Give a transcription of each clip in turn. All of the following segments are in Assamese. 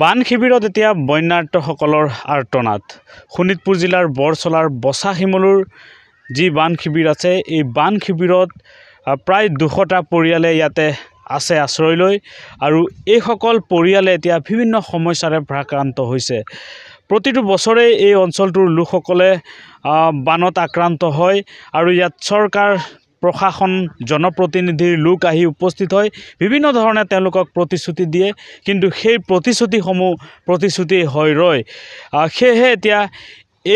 বান শিবিৰত এতিয়া বন্যাৰ্থসকলৰ আৰ্তনাত শোণিতপুৰ জিলাৰ বৰচলাৰ বচা শিমলুৰ যি বান শিবিৰ আছে এই বান শিবিৰত প্ৰায় দুশটা পৰিয়ালে ইয়াতে আছে আশ্ৰয় লৈ আৰু এইসকল পৰিয়ালে এতিয়া বিভিন্ন সমস্যাৰে ভাৰাক্ৰান্ত হৈছে প্ৰতিটো বছৰেই এই অঞ্চলটোৰ লোকসকলে বানত আক্ৰান্ত হয় আৰু ইয়াত চৰকাৰ প্ৰশাসন জনপ্ৰতিনিধিৰ লোক আহি উপস্থিত হয় বিভিন্ন ধৰণে তেওঁলোকক প্ৰতিশ্ৰুতি দিয়ে কিন্তু সেই প্ৰতিশ্ৰুতিসমূহ প্ৰতিশ্ৰুতি হৈ ৰয় সেয়েহে এতিয়া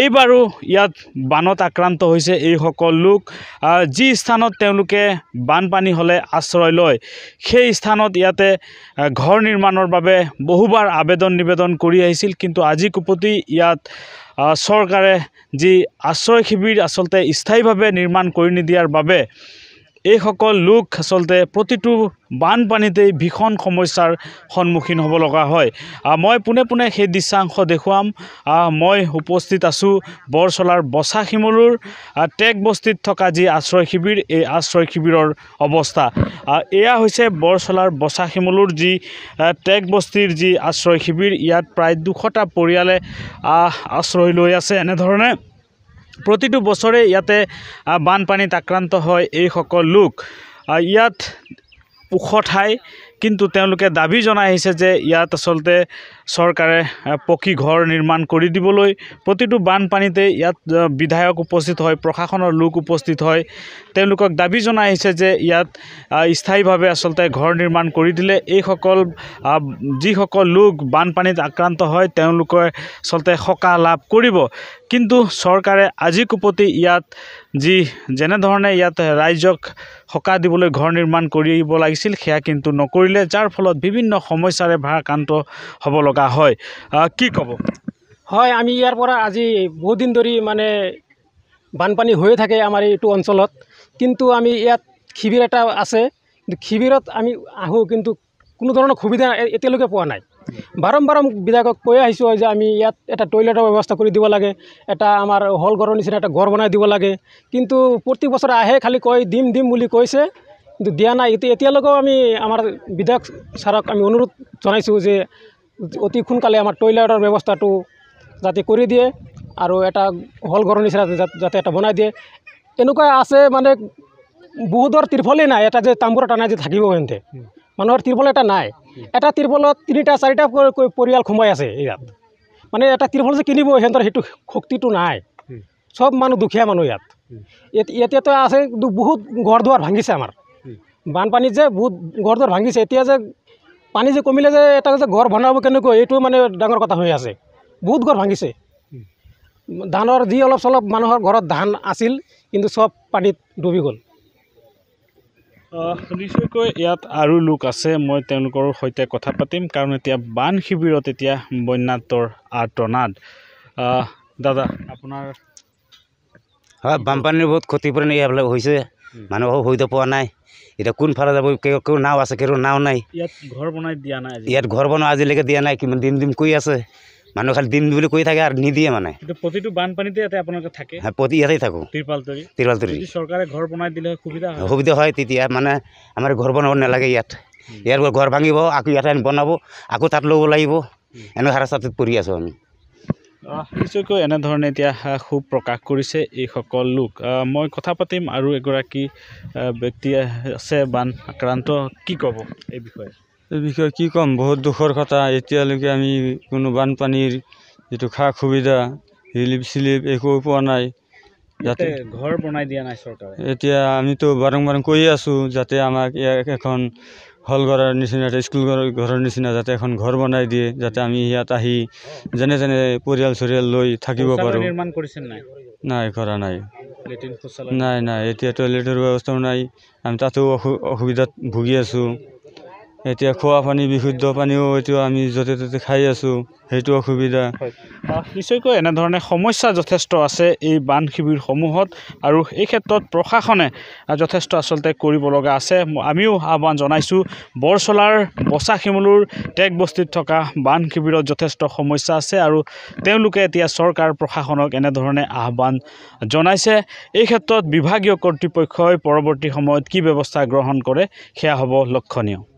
এইবাৰো ইয়াত বানত আক্ৰান্ত হৈছে এইসকল লোক যি স্থানত তেওঁলোকে বানপানী হ'লে আশ্ৰয় লয় সেই স্থানত ইয়াতে ঘৰ নিৰ্মাণৰ বাবে বহুবাৰ আবেদন নিবেদন কৰি আহিছিল কিন্তু আজি কুপতি ইয়াত চৰকাৰে যি আশ্ৰয় শিবিৰ আচলতে স্থায়ীভাৱে নিৰ্মাণ কৰি নিদিয়াৰ বাবে এইসকল লোক আচলতে প্ৰতিটো বানপানীতেই ভীষণ সমস্যাৰ সন্মুখীন হ'ব লগা হয় মই পোনে পোনে সেই দৃশ্যাংশ দেখুৱাম মই উপস্থিত আছোঁ বৰচলাৰ বচা শিমলুৰ টেক বস্তিত থকা যি আশ্ৰয় শিবিৰ এই আশ্ৰয় শিবিৰৰ অৱস্থা এয়া হৈছে বৰচলাৰ বচা শিমলুৰ যি টেক বস্তিৰ যি আশ্ৰয় শিবিৰ ইয়াত প্ৰায় দুশটা পৰিয়ালে আশ্ৰয় লৈ আছে এনেধৰণে প্ৰতিটো বছৰে ইয়াতে বানপানীত আক্ৰান্ত হয় এইসকল লোক ইয়াত ওখ ঠাই কিন্তু তেওঁলোকে দাবী জনাই আহিছে যে ইয়াত আচলতে চৰকাৰে পকী ঘৰ নিৰ্মাণ কৰি দিবলৈ প্ৰতিটো বানপানীতে ইয়াত বিধায়ক উপস্থিত হয় প্ৰশাসনৰ লোক উপস্থিত হয় তেওঁলোকক দাবী জনাই আহিছে যে ইয়াত স্থায়ীভাৱে আচলতে ঘৰ নিৰ্মাণ কৰি দিলে এইসকল যিসকল লোক বানপানীত আক্ৰান্ত হয় তেওঁলোকে আচলতে সকাহ লাভ কৰিব কিন্তু চৰকাৰে আজি কোপতি ইয়াত যি যেনেধৰণে ইয়াত ৰাইজক সকাহ দিবলৈ ঘৰ নিৰ্মাণ কৰিব লাগিছিল সেয়া কিন্তু নকৰি কৰিলে যাৰ ফলত বিভিন্ন সমস্যাৰে ভাৰাক্ৰান্ত হ'ব লগা হয় কি ক'ব হয় আমি ইয়াৰ পৰা আজি বহুদিন ধৰি মানে বানপানী হৈয়ে থাকে আমাৰ এইটো অঞ্চলত কিন্তু আমি ইয়াত শিবিৰ এটা আছে শিবিৰত আমি আহোঁ কিন্তু কোনো ধৰণৰ সুবিধা এতিয়ালৈকে পোৱা নাই বাৰম্বাৰ বিধায়কক কৈ আহিছোঁ যে আমি ইয়াত এটা টয়লেটৰ ব্যৱস্থা কৰি দিব লাগে এটা আমাৰ হল ঘৰৰ নিচিনা এটা ঘৰ বনাই দিব লাগে কিন্তু প্ৰতি বছৰে আহে খালী কয় দিম দিম বুলি কৈছে কিন্তু দিয়া নাই এতিয়া এতিয়ালৈকেও আমি আমাৰ বিধায়ক ছাৰক আমি অনুৰোধ জনাইছোঁ যে অতি সোনকালে আমাৰ টয়লেটৰ ব্যৱস্থাটো যাতে কৰি দিয়ে আৰু এটা হল ঘৰৰ নিচিনা যাতে এটা বনাই দিয়ে এনেকুৱা আছে মানে বহুতৰ ত্ৰিফলেই নাই এটা যে তাম্বুৰ এটা নাই যে থাকিব সিহঁতে মানুহৰ ত্ৰিফল এটা নাই এটা ত্ৰিফলত তিনিটা চাৰিটা পৰিয়াল সোমাই আছে ইয়াত মানে এটা ত্ৰিফল যে কিনিব সিহঁতৰ সেইটো শক্তিটো নাই চব মানুহ দুখীয়া মানুহ ইয়াত এতিয়াতো আছে বহুত ঘৰ দুৱাৰ ভাঙিছে আমাৰ বানপানীত যে বহুত ঘৰ দৰ ভাঙিছে এতিয়া যে পানী যে কমিলে যে এটা যে ঘৰ বনাব কেনেকৈ এইটো মানে ডাঙৰ কথা হৈ আছে বহুত ঘৰ ভাঙিছে ধানৰ যি অলপ চলপ মানুহৰ ঘৰত ধান আছিল কিন্তু চব পানীত ডুবি গ'ল নিশ্চয়কৈ ইয়াত আৰু লোক আছে মই তেওঁলোকৰ সৈতে কথা পাতিম কাৰণ এতিয়া বান শিবিৰত এতিয়া বন্যাতৰ আৰ্তনাদ দাদা আপোনাৰ হয় বানপানীৰ বহুত ক্ষতিপূৰণ এইবিলাক হৈছে মানুহ সুবিধা পোৱা নাই এতিয়া কোনফালে যাব নাও আছে কেৰো নাও নাই ইয়াত ঘৰ বনাই দিয়া নাই ইয়াত ঘৰ বনোৱা আজিলৈকে দিয়া নাই কিমান দিম দিম কৈ আছে মানুহ খালি দিম বুলি কৈ থাকে আৰু নিদিয়ে মানে প্ৰতিটো বানপানীতে ইয়াতে আপোনালোকে থাকে হয় প্ৰতি ইয়াতে থাকোঁ তিৰপাল তিৰপালতৰি চৰকাৰে ঘৰ বনাই দিলে সুবিধা হয় সুবিধা হয় তেতিয়া মানে আমাৰ ঘৰ বনাব নালাগে ইয়াত ইয়াৰ ঘৰ ভাঙিব আকৌ ইয়াতে বনাব আকৌ তাত ল'ব লাগিব এনেকুৱা হাৰাচাতিত পৰি আছোঁ আমি নিশ্চয়কৈ এনেধৰণে এতিয়া ক্ষোভ প্ৰকাশ কৰিছে এইসকল লোক মই কথা পাতিম আৰু এগৰাকী ব্যক্তি আছে বান আক্ৰান্ত কি ক'ব এই বিষয়ে এই বিষয়ে কি ক'ম বহুত দুখৰ কথা এতিয়ালৈকে আমি কোনো বানপানীৰ যিটো সা সুবিধা ৰিলিফ চিলিফ একো পোৱা নাই যাতে ঘৰ বনাই দিয়া নাই চৰকাৰে এতিয়া আমিতো বাৰং বাৰং কৈয়ে আছোঁ যাতে আমাক এখন হল ঘৰৰ নিচিনা স্কুল ঘৰৰ নিচিনা যাতে এখন ঘৰ বনাই দিয়ে যাতে আমি ইয়াত আহি যেনে যেনে পৰিয়াল চৰিয়াল লৈ থাকিব পাৰোঁ নাই কৰা নাই নাই নাই এতিয়া টয়লেটৰ ব্যৱস্থাও নাই আমি তাতো অসু অসুবিধাত ভুগি আছোঁ এতিয়া খোৱা পানী বিশুদ্ধ পানীও এতিয়া আমি য'তে ত'তে খাই আছোঁ সেইটো অসুবিধা নিশ্চয়কৈ এনেধৰণে সমস্যা যথেষ্ট আছে এই বান শিবিৰসমূহত আৰু এই ক্ষেত্ৰত প্ৰশাসনে যথেষ্ট আচলতে কৰিব লগা আছে আমিও আহ্বান জনাইছোঁ বৰচলাৰ বচা শিমলুৰ টেক বস্তিত থকা বান শিবিৰত যথেষ্ট সমস্যা আছে আৰু তেওঁলোকে এতিয়া চৰকাৰ প্ৰশাসনক এনেধৰণে আহ্বান জনাইছে এই ক্ষেত্ৰত বিভাগীয় কৰ্তৃপক্ষই পৰৱৰ্তী সময়ত কি ব্যৱস্থা গ্ৰহণ কৰে সেয়া হ'ব লক্ষণীয়